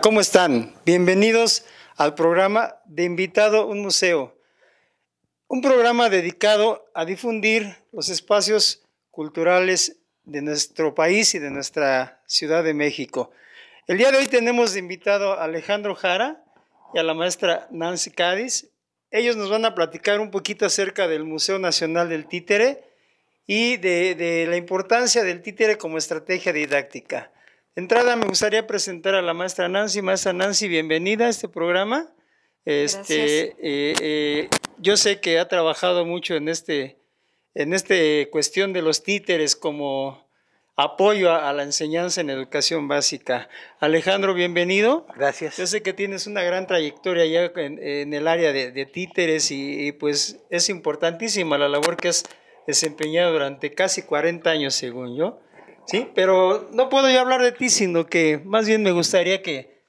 ¿cómo están? Bienvenidos al programa de Invitado un Museo, un programa dedicado a difundir los espacios culturales de nuestro país y de nuestra Ciudad de México. El día de hoy tenemos de invitado a Alejandro Jara y a la maestra Nancy Cádiz. Ellos nos van a platicar un poquito acerca del Museo Nacional del Títere y de, de la importancia del títere como estrategia didáctica. Entrada, me gustaría presentar a la maestra Nancy. Maestra Nancy, bienvenida a este programa. Este, eh, eh, yo sé que ha trabajado mucho en este, en este cuestión de los títeres como apoyo a, la enseñanza en educación básica. Alejandro, bienvenido. Gracias. Yo sé que tienes una gran trayectoria ya en, el área de, títeres y, pues es importantísima la labor que has desempeñado durante casi 40 años, según yo. ¿sí? Pero no puedo yo hablar de ti, sino que más bien me gustaría que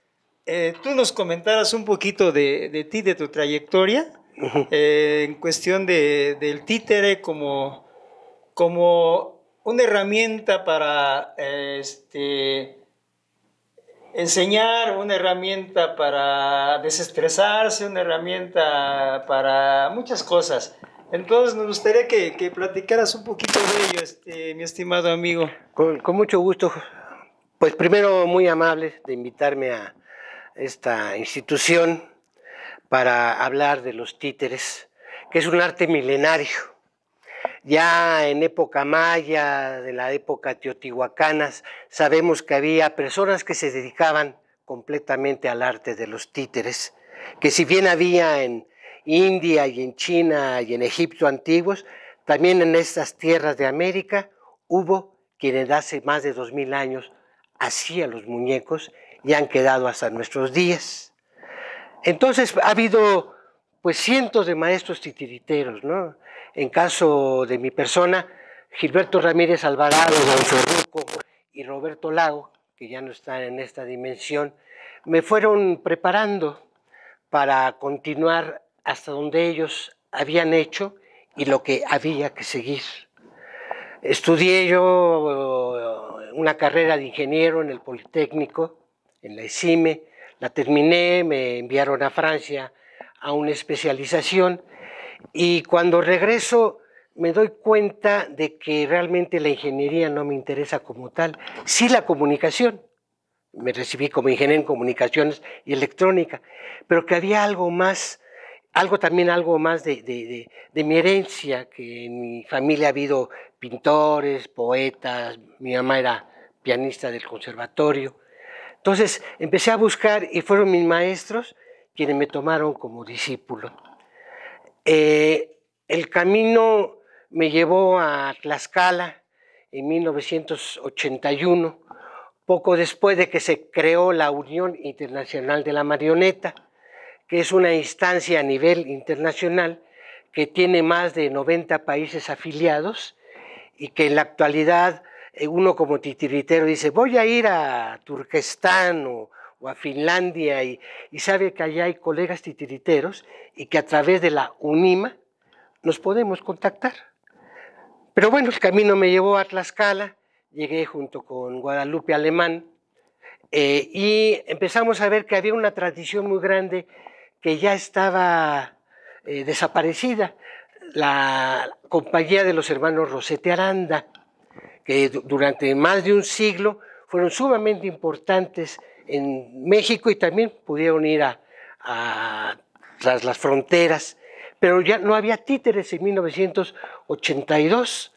eh, tú nos comentaras un poquito de, ti, de tu trayectoria, eh, en cuestión de, del títere como, como una herramienta para este, enseñar, una herramienta para desestresarse, una herramienta para muchas cosas. Entonces, nos gustaría que, platicaras un poquito de ello, este, mi estimado amigo. Con, mucho gusto. Pues primero, muy amable de invitarme a esta institución para hablar de los títeres, que es un arte milenario. Ya en época maya, de la época teotihuacanas, sabemos que había personas que se dedicaban completamente al arte de los títeres, que si bien había en India y en China y en Egipto antiguos, también en estas tierras de América hubo que hace más de 2000 años hacían los muñecos y han quedado hasta nuestros días. Entonces ha habido pues cientos de maestros titiriteros, ¿no? En caso de mi persona, Gilberto Ramírez Alvarado, Don Ferruco y Roberto Lago, que ya no están en esta dimensión, me fueron preparando para continuar hasta donde ellos habían hecho y lo que había que seguir. Estudié yo eh, una carrera de ingeniero en el Politécnico, en la ECIME. la terminé, me enviaron a Francia a una especialización y cuando regreso me doy cuenta de que realmente la ingeniería no me interesa como tal, sí la comunicación. Me recibí como ingeniero en comunicaciones y electrónica, pero que había algo más algo también, algo más de, de, de, mi herencia, que en mi familia ha habido pintores, poetas, mi mamá era pianista del conservatorio. Entonces empecé a buscar y fueron mis maestros quienes me tomaron como discípulo. Eh, el camino me llevó a Tlaxcala en 1981, poco después de que se creó la Unión Internacional de la Marioneta que es una instancia a nivel internacional que tiene más de 90 países afiliados y que en la actualidad eh, uno como titiritero dice, voy a ir a Turquestán o, a Finlandia y, sabe que allá hay colegas titiriteros y que a través de la UNIMA nos podemos contactar. Pero bueno, el camino me llevó a Tlaxcala, llegué junto con Guadalupe Alemán eh, y empezamos a ver que había una tradición muy grande que ya estaba eh, desaparecida, la compañía de los hermanos Rosete Aranda, que durante más de un siglo fueron sumamente importantes en México y también pudieron ir a, las fronteras, pero ya no había títeres en 1982.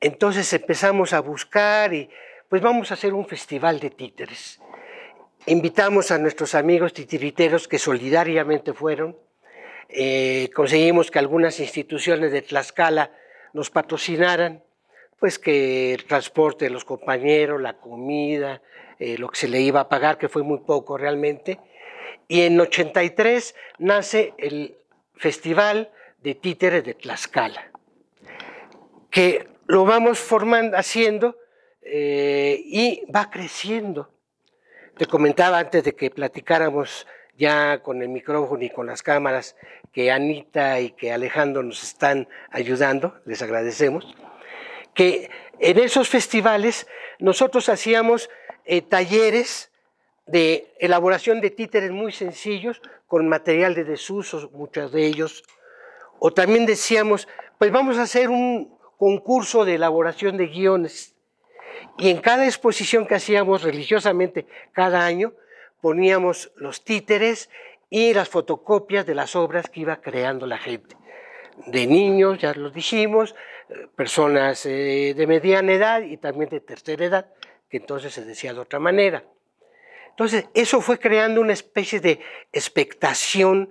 Entonces empezamos a buscar y pues vamos a hacer un festival de títeres. Invitamos a nuestros amigos titiriteros que solidariamente fueron. Eh, conseguimos que algunas instituciones de Tlaxcala nos patrocinaran, pues que el transporte de los compañeros, la comida, eh, lo que se le iba a pagar, que fue muy poco realmente. Y en 83 nace el Festival de Títeres de Tlaxcala, que lo vamos formando, haciendo eh, y va creciendo te comentaba antes de que platicáramos ya con el micrófono y con las cámaras que Anita y que Alejandro nos están ayudando, les agradecemos, que en esos festivales nosotros hacíamos eh, talleres de elaboración de títeres muy sencillos con material de desuso, muchos de ellos, o también decíamos, pues vamos a hacer un concurso de elaboración de guiones. Y en cada exposición que hacíamos religiosamente cada año, poníamos los títeres y las fotocopias de las obras que iba creando la gente. De niños, ya lo dijimos, eh, personas eh, de mediana edad y también de tercera edad, que entonces se decía de otra manera. Entonces, eso fue creando una especie de expectación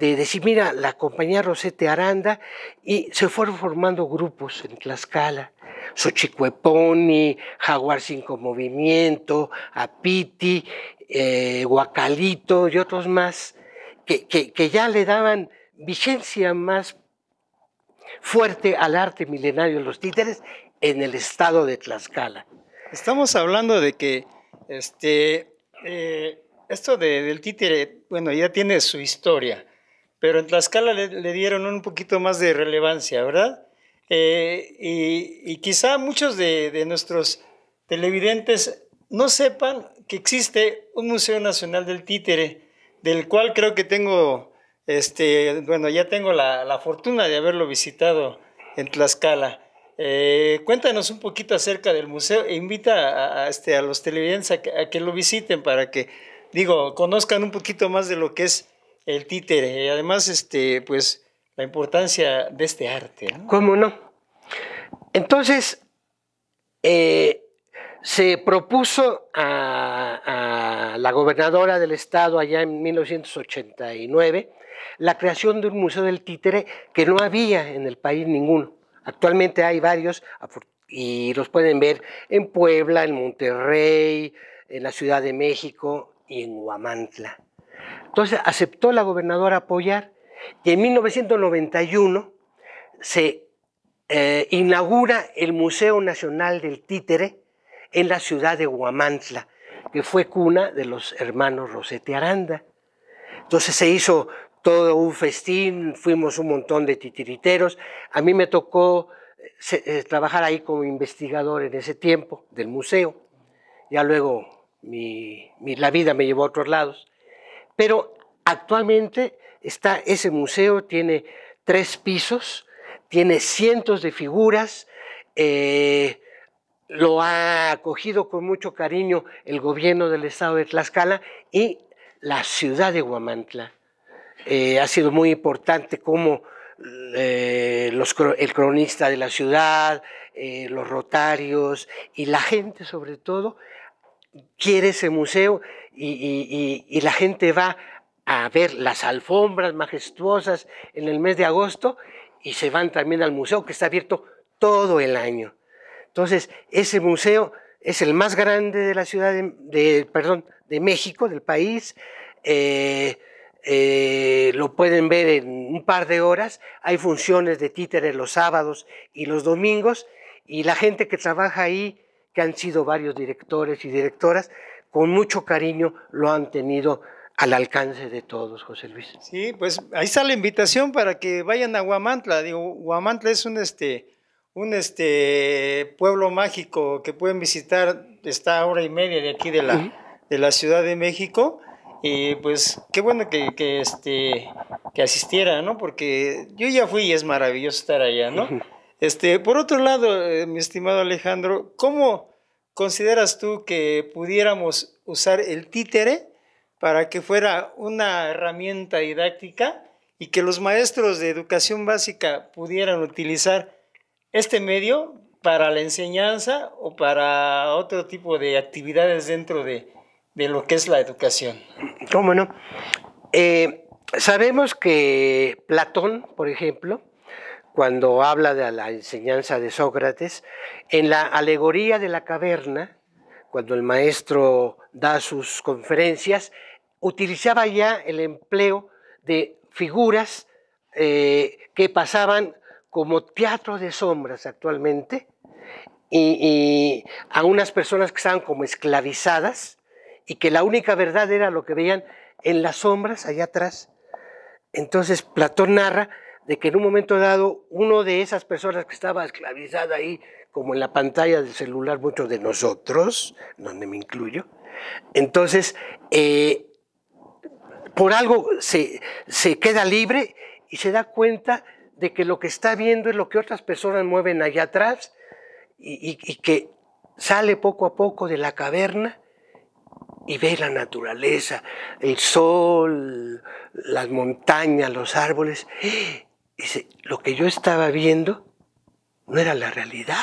de decir, mira, la compañía Rosete Aranda, y se fueron formando grupos en Tlaxcala, Xochicueponi, Jaguar Cinco Movimiento, Apiti, eh, Guacalito y otros más, que, ya le daban vigencia más fuerte al arte milenario de los títeres en el estado de Tlaxcala. Estamos hablando de que este, eh, esto del títere, bueno, ya tiene su historia, pero en Tlaxcala le, dieron un poquito más de relevancia, ¿verdad? Eh, y, quizá muchos de, nuestros televidentes no sepan que existe un Museo Nacional del Títere, del cual creo que tengo, este, bueno, ya tengo la, fortuna de haberlo visitado en Tlaxcala. Eh, cuéntanos un poquito acerca del museo e invita a, este, a los televidentes a que, lo visiten para que, digo, conozcan un poquito más de lo que es el títere. Y además, este, pues, la importancia de este arte. ¿Cómo no? Entonces, eh, se propuso a, a, la gobernadora del estado allá en 1989 la creación de un museo del títere que no había en el país ninguno. Actualmente hay varios y los pueden ver en Puebla, en Monterrey, en la Ciudad de México y en Huamantla. Entonces aceptó la gobernadora apoyar y en 1991 se eh, inaugura el Museo Nacional del Títere en la ciudad de Huamantla, que fue cuna de los hermanos Rosete Aranda. Entonces se hizo todo un festín, fuimos un montón de titiriteros. A mí me tocó eh, trabajar ahí como investigador en ese tiempo del museo. Ya luego la vida me llevó a otros lados. Pero actualmente está ese museo, tiene tres pisos, tiene cientos de figuras, eh, lo ha acogido con mucho cariño el gobierno del estado de Tlaxcala y la ciudad de Huamantla. Eh, ha sido muy importante como eh, el cronista de la ciudad, los rotarios y la gente sobre todo quiere ese museo y, la gente va a ver las alfombras majestuosas en el mes de agosto y se van también al museo que está abierto todo el año. Entonces, ese museo es el más grande de la ciudad de, perdón, de México, del país. Eh, eh, lo pueden ver en un par de horas. Hay funciones de títeres los sábados y los domingos. Y la gente que trabaja ahí que han sido varios directores y directoras, con mucho cariño lo han tenido al alcance de todos, José Luis. Sí, pues ahí está la invitación para que vayan a Huamantla. Digo, Huamantla es un este un este pueblo mágico que pueden visitar, está a hora y media de aquí de la, de la Ciudad de México. Y pues qué bueno que, que, este, que asistiera, ¿no? Porque yo ya fui y es maravilloso estar allá, ¿no? Este, por otro lado, eh, mi estimado Alejandro, ¿cómo consideras tú que pudiéramos usar el títere para que fuera una herramienta didáctica y que los maestros de educación básica pudieran utilizar este medio para la enseñanza o para otro tipo de actividades dentro de, lo que es la educación? ¿Cómo no? Eh, sabemos que Platón, por ejemplo, cuando habla de la enseñanza de Sócrates, en la alegoría de la caverna, cuando el maestro da sus conferencias, utilizaba ya el empleo de figuras eh, que pasaban como teatro de sombras actualmente y, a unas personas que estaban como esclavizadas y que la única verdad era lo que veían en las sombras allá atrás. Entonces Platón narra de que en un momento dado uno de esas personas que estaba esclavizada ahí, como en la pantalla del celular muchos de nosotros, donde me incluyo, entonces eh, por algo se, queda libre y se da cuenta de que lo que está viendo es lo que otras personas mueven allá atrás y, que sale poco a poco de la caverna y ve la naturaleza, el sol, las montañas, los árboles. Dice, lo que yo estaba viendo no era la realidad.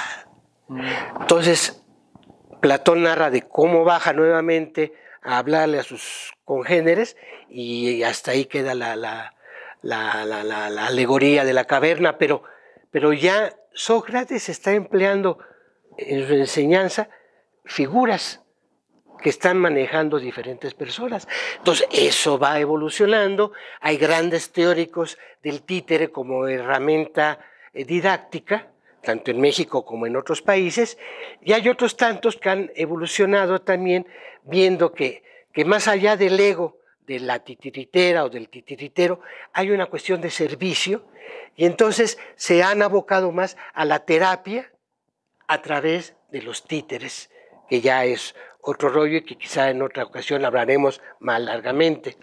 Entonces, Platón narra de cómo baja nuevamente a hablarle a sus congéneres y hasta ahí queda la, alegoría de la caverna, pero, pero ya Sócrates está empleando en su enseñanza figuras que están manejando diferentes personas. Entonces, eso va evolucionando. Hay grandes teóricos del títere como herramienta eh, didáctica, tanto en México como en otros países, y hay otros tantos que han evolucionado también viendo que, que más allá del ego de la titiritera o del titiritero, hay una cuestión de servicio, y entonces se han abocado más a la terapia a través de los títeres, que ya es otro rollo que quizá en otra ocasión hablaremos más largamente.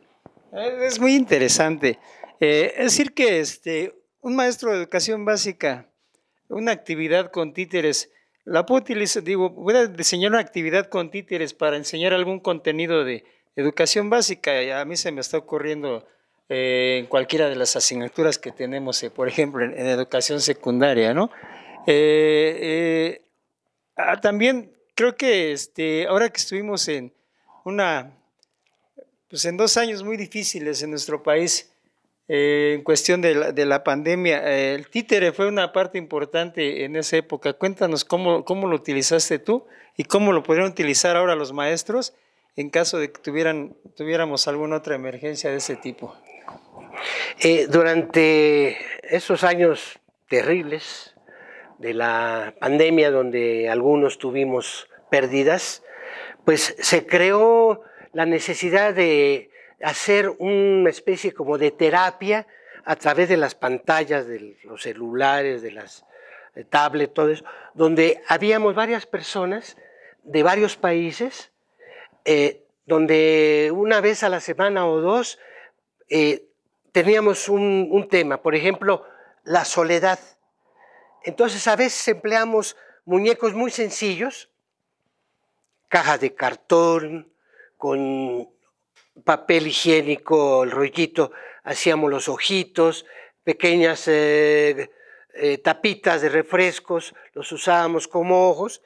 Eh, es muy interesante. Eh, es decir, que este, un maestro de educación básica, una actividad con títeres, la puedo utilizar, digo, voy a diseñar una actividad con títeres para enseñar algún contenido de educación básica. A mí se me está ocurriendo eh, en cualquiera de las asignaturas que tenemos, por ejemplo, en, en, educación secundaria, ¿no? Ah, también creo que este, ahora que estuvimos en una, pues en dos años muy difíciles en nuestro país, eh, en cuestión de la, pandemia, eh, el títere fue una parte importante en esa época. Cuéntanos cómo, lo utilizaste tú y cómo lo podrían utilizar ahora los maestros en caso de que tuviéramos alguna otra emergencia de ese tipo. Eh, durante esos años terribles, de la pandemia, donde algunos tuvimos pérdidas, pues se creó la necesidad de hacer una especie como de terapia a través de las pantallas, de los celulares, de las eh, tablets, todo donde habíamos varias personas de varios países, eh, donde una vez a la semana o dos eh, teníamos un tema, por ejemplo, la soledad entonces a veces empleamos muñecos muy sencillos, cajas de cartón, con papel higiénico, el rollito, hacíamos los ojitos, pequeñas eh, eh, tapitas de refrescos, los usábamos como ojos,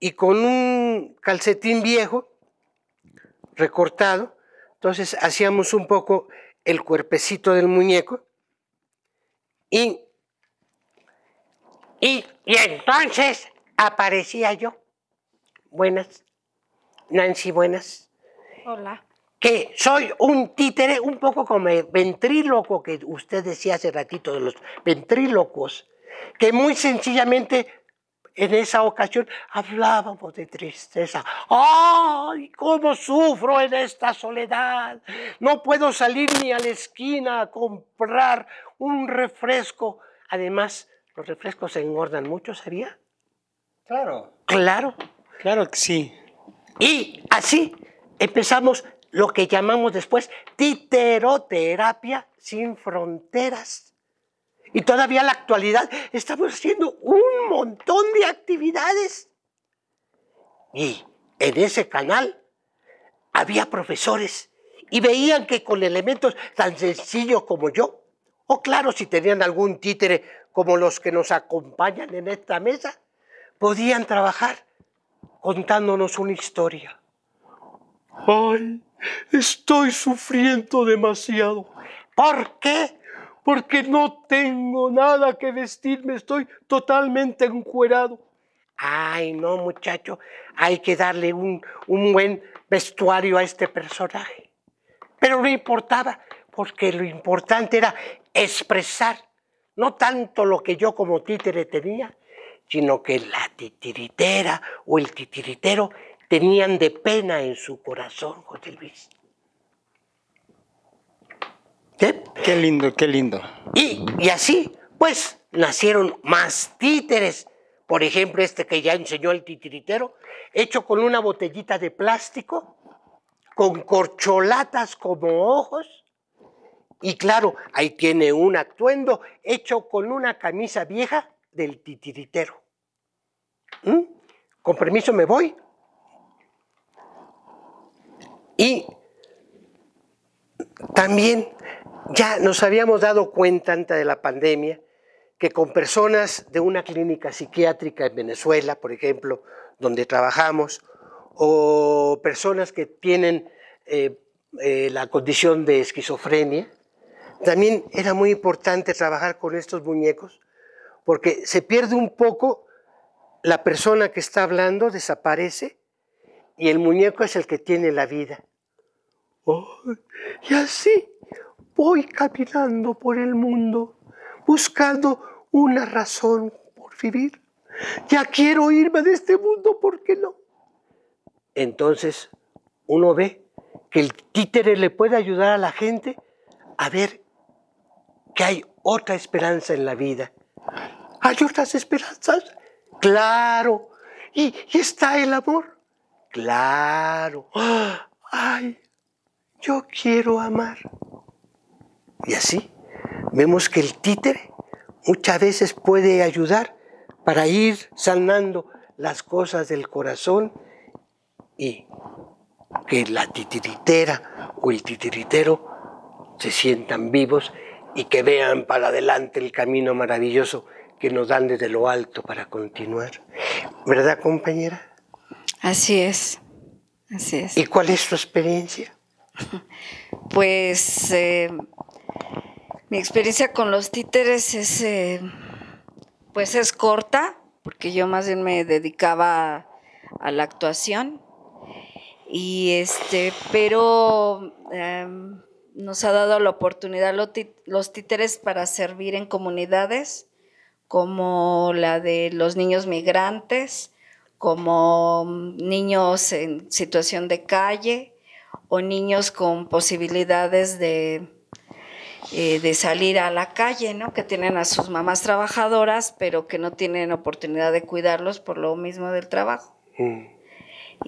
y con un calcetín viejo recortado, entonces hacíamos un poco el cuerpecito del muñeco y y, entonces aparecía yo. Buenas. Nancy, buenas. Hola. Que soy un títere un poco como el ventríloco que usted decía hace ratito de los ventrílocos, que muy sencillamente en esa ocasión hablábamos de tristeza. ¡Ay, cómo sufro en esta soledad! No puedo salir ni a la esquina a comprar un refresco. Además, ¿Los refrescos se engordan mucho, sería? Claro. Claro. Claro que sí. Y así empezamos lo que llamamos después titeroterapia sin fronteras. Y todavía en la actualidad estamos haciendo un montón de actividades. Y en ese canal había profesores y veían que con elementos tan sencillos como yo, o claro, si tenían algún títere como los que nos acompañan en esta mesa, podían trabajar contándonos una historia. ¡Ay! Estoy sufriendo demasiado. ¿Por qué? Porque no tengo nada que vestirme, estoy totalmente encuerado. Ay, no, muchacho, hay que darle un, un buen vestuario a este personaje. Pero no importaba, porque lo importante era expresar no tanto lo que yo como títere tenía, sino que la titiritera o el titiritero tenían de pena en su corazón, José Luis. Qué lindo, qué lindo. Y, y así, pues, nacieron más títeres. Por ejemplo, este que ya enseñó el titiritero, hecho con una botellita de plástico, con corcholatas como ojos, y claro, ahí tiene un actuendo hecho con una camisa vieja del titiritero. ¿Mm? Con permiso me voy. Y también ya nos habíamos dado cuenta antes de la pandemia que con personas de una clínica psiquiátrica en Venezuela, por ejemplo, donde trabajamos, o personas que tienen eh, eh, la condición de esquizofrenia, también era muy importante trabajar con estos muñecos porque se pierde un poco, la persona que está hablando desaparece y el muñeco es el que tiene la vida. y así voy caminando por el mundo buscando una razón por vivir. Ya quiero irme de este mundo, ¿por qué no? Entonces uno ve que el títere le puede ayudar a la gente a ver que hay otra esperanza en la vida. Hay otras esperanzas, claro. Y, está el amor, claro. Ay, yo quiero amar. Y así vemos que el títere muchas veces puede ayudar para ir sanando las cosas del corazón y que la titiritera o el titiritero se sientan vivos y que vean para adelante el camino maravilloso que nos dan desde lo alto para continuar. ¿Verdad, compañera? Así es, así es. ¿Y cuál es tu experiencia? Pues eh, mi experiencia con los títeres es, eh, pues es corta, porque yo más bien me dedicaba a, la actuación. Y este, pero... Em, nos ha dado la oportunidad los títeres para servir en comunidades como la de los niños migrantes, como niños en situación de calle o niños con posibilidades de, eh, de salir a la calle, ¿no? que tienen a sus mamás trabajadoras, pero que no tienen oportunidad de cuidarlos por lo mismo del trabajo. Mm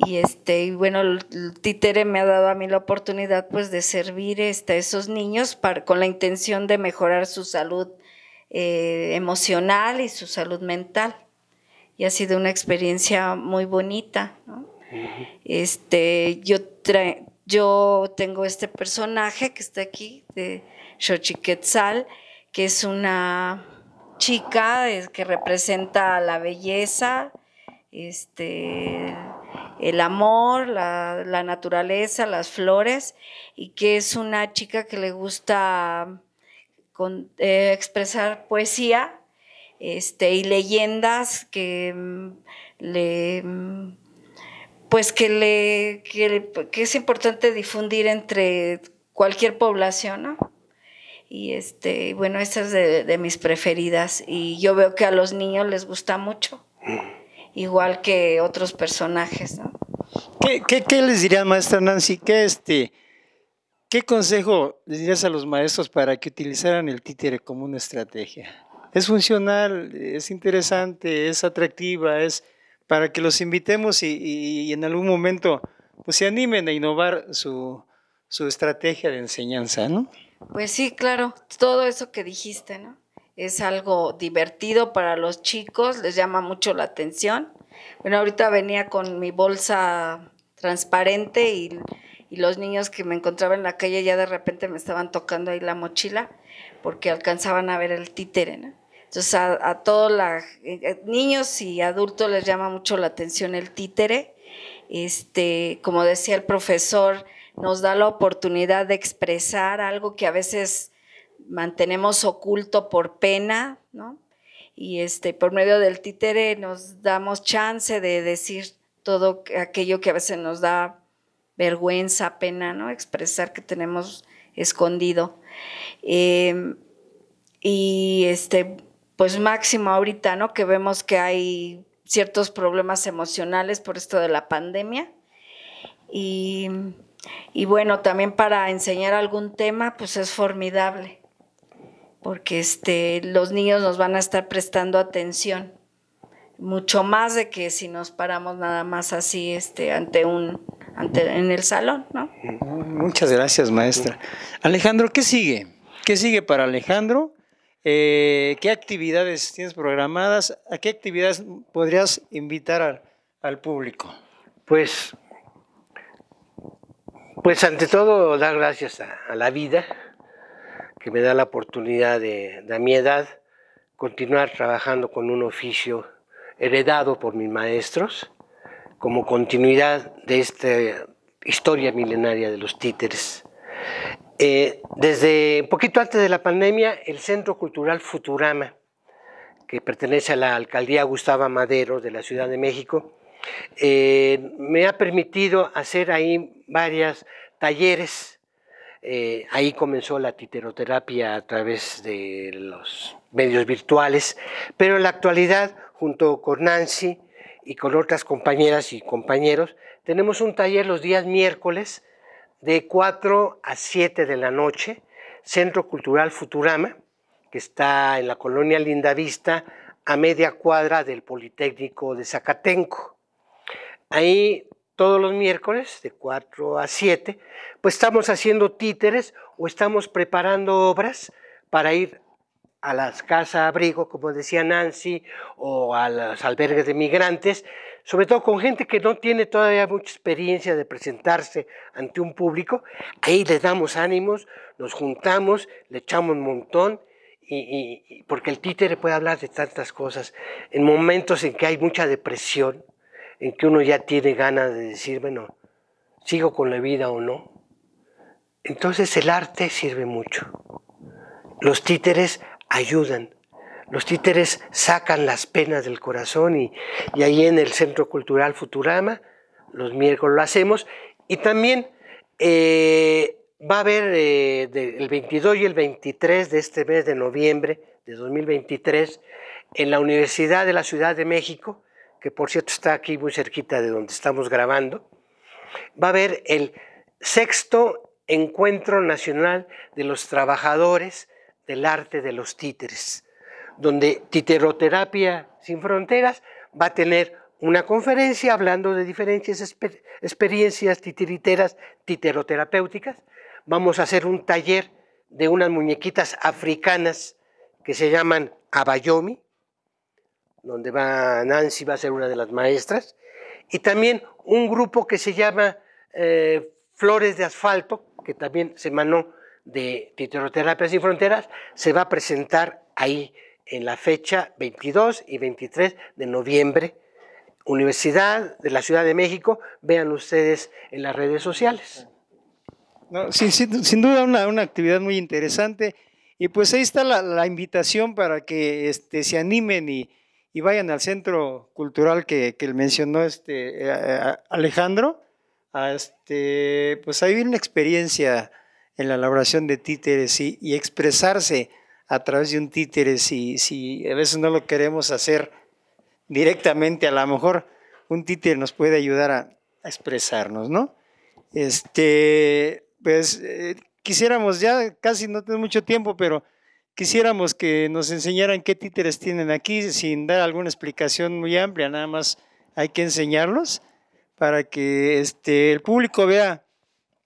y este y bueno el títere me ha dado a mí la oportunidad pues de servir este, a esos niños con la intención de mejorar su salud eh, emocional y su salud mental y ha sido una experiencia muy bonita este yo yo tengo este personaje que está aquí de Xochiquetzal que es una chica que representa la belleza este el amor, la, naturaleza, las flores, y que es una chica que le gusta eh, expresar poesía este, y leyendas que mm, le mm, pues que le que, es importante difundir entre cualquier población, ¿no? Y este, bueno, esta es de, de, mis preferidas. Y yo veo que a los niños les gusta mucho, mm. igual que otros personajes, ¿no? ¿Qué, les diría, maestra Nancy? ¿Qué, este, ¿Qué consejo les dirías a los maestros para que utilizaran el títere como una estrategia? Es funcional, es interesante, es atractiva, es para que los invitemos y, y en algún momento pues, se animen a innovar su, su estrategia de enseñanza, ¿no? Pues sí, claro, todo eso que dijiste, ¿no? Es algo divertido para los chicos, les llama mucho la atención bueno, ahorita venía con mi bolsa transparente y, los niños que me encontraban en la calle ya de repente me estaban tocando ahí la mochila porque alcanzaban a ver el títere, ¿no? Entonces a, todos los eh, niños y adultos les llama mucho la atención el títere. Este, como decía el profesor, nos da la oportunidad de expresar algo que a veces mantenemos oculto por pena, ¿no? y este, por medio del títere nos damos chance de decir todo aquello que a veces nos da vergüenza, pena, ¿no? Expresar que tenemos escondido. Em, y este, pues máximo ahorita, ¿no? Que vemos que hay ciertos problemas emocionales por esto de la pandemia. Y, y bueno, también para enseñar algún tema, pues es formidable porque este, los niños nos van a estar prestando atención, mucho más de que si nos paramos nada más así este, ante un, en el salón. ¿no? Muchas gracias, maestra. Alejandro, ¿qué sigue? ¿Qué sigue para Alejandro? Eh, ¿Qué actividades tienes programadas? ¿A qué actividades podrías invitar al, público? Pues, pues ante todo dar gracias a la vida, que me da la oportunidad de, a mi edad continuar trabajando con un oficio heredado por mis maestros como continuidad de esta historia milenaria de los títeres. Eh, desde un poquito antes de la pandemia, el Centro Cultural Futurama, que pertenece a la Alcaldía Gustavo Madero de la Ciudad de México, eh, me ha permitido hacer ahí varios talleres eh, ahí comenzó la titeroterapia a través de los medios virtuales, pero en la actualidad, junto con Nancy y con otras compañeras y compañeros, tenemos un taller los días miércoles de 4 a 7 de la noche, Centro Cultural Futurama, que está en la colonia Lindavista, a media cuadra del Politécnico de Zacatenco. Ahí todos los miércoles de 4 a 7, pues estamos haciendo títeres o estamos preparando obras para ir a las casas abrigo, como decía Nancy, o a los albergues de migrantes, sobre todo con gente que no tiene todavía mucha experiencia de presentarse ante un público, ahí les damos ánimos, nos juntamos, le echamos un montón, y porque el títere puede hablar de tantas cosas. En momentos en que hay mucha depresión, en que uno ya tiene ganas de decir, bueno, sigo con la vida o no. Entonces el arte sirve mucho. Los títeres ayudan. Los títeres sacan las penas del corazón y, ahí en el Centro Cultural Futurama, los miércoles lo hacemos. Y también eh, va a haber eh, el 22 y el 23 de este mes de noviembre de 2023 en la Universidad de la Ciudad de México que por cierto está aquí muy cerquita de donde estamos grabando, va a haber el sexto encuentro nacional de los trabajadores del arte de los títeres, donde Titeroterapia Sin Fronteras va a tener una conferencia hablando de diferentes experiencias titiriteras, titeroterapéuticas. Vamos a hacer un taller de unas muñequitas africanas que se llaman abayomi, donde va Nancy, va a ser una de las maestras, y también un grupo que se llama eh, Flores de Asfalto, que también se emanó de Titeroterapias Sin Fronteras, se va a presentar ahí en la fecha 22 y 23 de noviembre. Universidad de la Ciudad de México, vean ustedes en las redes sociales. sin, duda una, actividad muy interesante. Y pues ahí está la, invitación para que este, se animen y, y vayan al centro cultural que, que mencionó este, eh, Alejandro. A este, pues hay una experiencia en la elaboración de títeres y, expresarse a través de un títeres, si, si a veces no lo queremos hacer directamente, a lo mejor un títer nos puede ayudar a, expresarnos, ¿no? Este, pues eh, quisiéramos, ya casi no tengo mucho tiempo, pero quisiéramos que nos enseñaran qué títeres tienen aquí sin dar alguna explicación muy amplia, nada más hay que enseñarlos para que este, el público vea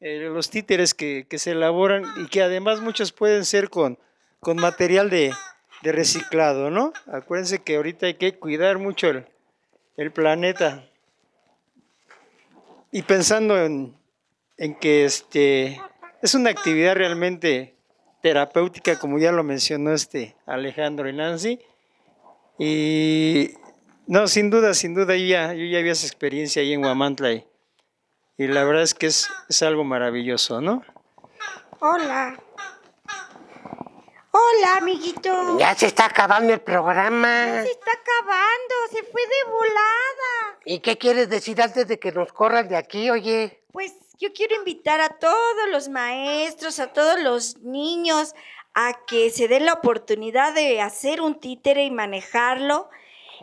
eh, los títeres que, se elaboran y que además muchos pueden ser con, material de, reciclado, ¿no? Acuérdense que ahorita hay que cuidar mucho el, planeta. Y pensando en, que este, es una actividad realmente terapéutica, como ya lo mencionó este Alejandro y Nancy. Y no, sin duda, sin duda, yo ya, yo ya había esa experiencia ahí en Huamantla y, la verdad es que es, es algo maravilloso, ¿no? Hola. Hola, amiguito. Ya se está acabando el programa. Ya se está acabando, se fue de volada. ¿Y qué quieres decir antes de que nos corran de aquí, oye? Pues yo quiero invitar a todos los maestros, a todos los niños, a que se den la oportunidad de hacer un títere y manejarlo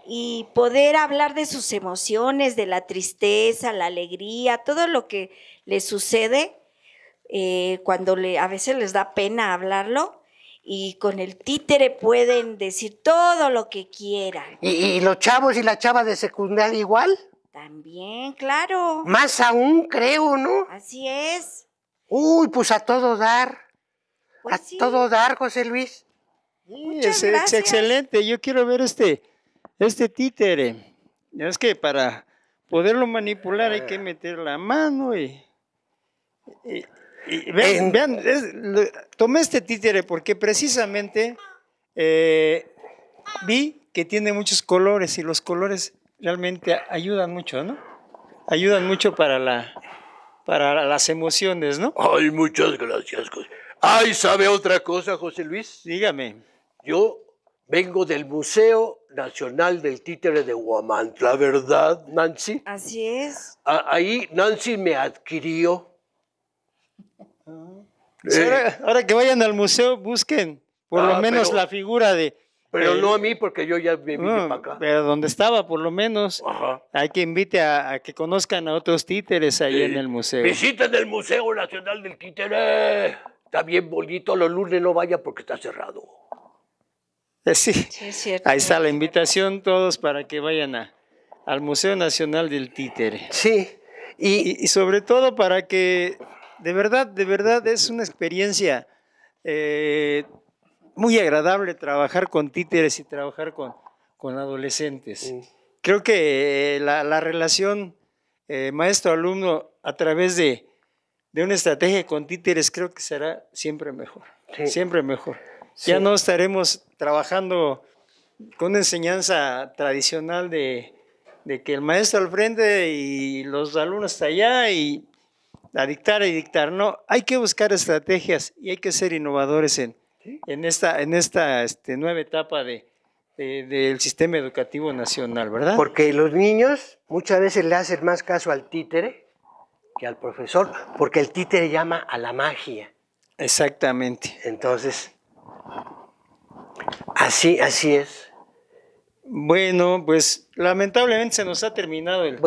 y poder hablar de sus emociones, de la tristeza, la alegría, todo lo que les sucede eh, cuando le, a veces les da pena hablarlo. Y con el títere pueden decir todo lo que quieran. y los chavos y las chavas de secundaria igual? También, claro. Más aún, creo, ¿no? Así es. Uy, pues a todo dar. Pues a todo dar, José Luis. Muchas es, excelente. Yo quiero ver este, este títere. Es que para poderlo manipular hay que ah. meter la mano y. vean, tomé este títere porque precisamente eh, vi que tiene muchos colores y los colores realmente ayudan mucho, ¿no? Ayudan mucho para, la, para las emociones, ¿no? Ay, muchas gracias, José. Ay, ¿sabe otra cosa, José Luis? Dígame. Yo vengo del Museo Nacional del Títere de Huamantla, ¿verdad, Nancy? Así es. ahí Nancy me adquirió. Eh, ahora, que vayan al museo, busquen por lo ah, menos la figura de pero eh, no a mí, porque yo ya me vine para acá. Pero donde estaba, por lo menos. Hay que invite a, que conozcan a otros títeres ahí en el museo. Visiten el Museo Nacional del Títere. Está bien bonito. Los lunes no vaya porque está cerrado. Eh, sí, sí es cierto, ahí está la invitación todos para que vayan a, al Museo Nacional del Títere. Sí. Y, sobre todo para que, de verdad, de verdad, es una experiencia eh, muy agradable trabajar con títeres y trabajar con, con adolescentes. Creo que eh, la, relación eh, maestro-alumno a través de, de, una estrategia con títeres creo que será siempre mejor, siempre mejor. Ya no estaremos trabajando con una enseñanza tradicional de, de que el maestro al frente y los alumnos hasta allá y a dictar y dictar. No, hay que buscar estrategias y hay que ser innovadores en, en esta, en esta este, nueva etapa del sistema educativo nacional, ¿verdad? Porque los niños muchas veces le hacen más caso al títere que al profesor, porque el títere llama a la magia. Exactamente. Entonces, así, así es. Bueno, pues lamentablemente se nos ha terminado el,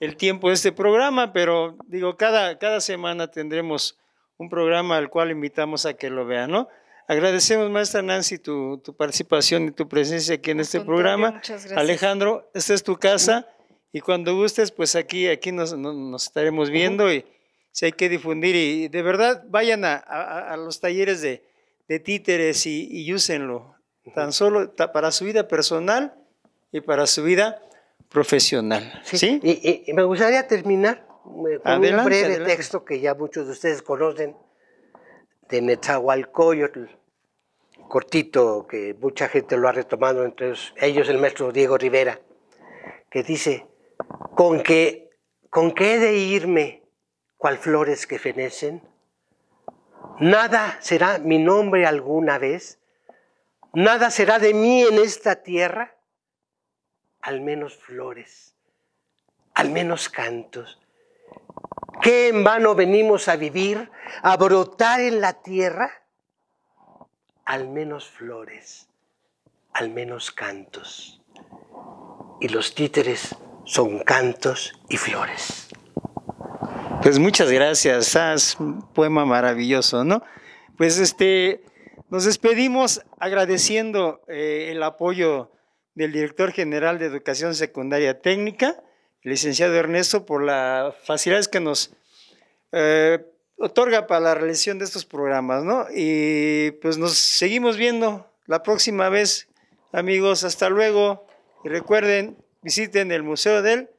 el tiempo de este programa, pero digo, cada, cada semana tendremos un programa al cual invitamos a que lo vean, ¿no? Agradecemos, maestra Nancy, tu, participación y tu presencia aquí en este programa. Alejandro, esta es tu casa y cuando gustes, pues aquí, aquí nos, estaremos viendo y si hay que difundir. Y de verdad, vayan a, los talleres de, títeres y, úsenlo, tan solo para su vida personal y para su vida profesional. Sí. Y, me gustaría terminar eh, con un breve texto que ya muchos de ustedes conocen de Netzahualcóyotl, cortito que mucha gente lo ha retomado, entre ellos el maestro Diego Rivera, que dice, con que, con qué he de irme cual flores que fenecen, nada será mi nombre alguna vez, nada será de mí en esta tierra, al menos flores, al menos cantos. ¿Qué en vano venimos a vivir, a brotar en la tierra? al menos flores, al menos cantos. Y los títeres son cantos y flores. Pues muchas gracias, un poema maravilloso, ¿no? Pues este, nos despedimos agradeciendo eh, el apoyo del director general de Educación Secundaria Técnica, licenciado Ernesto, por las facilidades que nos eh, otorga para la realización de estos programas, ¿no? Y pues nos seguimos viendo la próxima vez, amigos. Hasta luego. Y recuerden, visiten el Museo del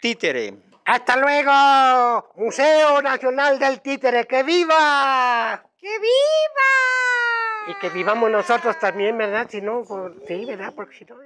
Títere. ¡Hasta luego! Museo Nacional del Títere, ¡que viva! ¡Que viva! Y que vivamos nosotros también, ¿verdad? Si no, pues, sí, ¿verdad? Porque si no...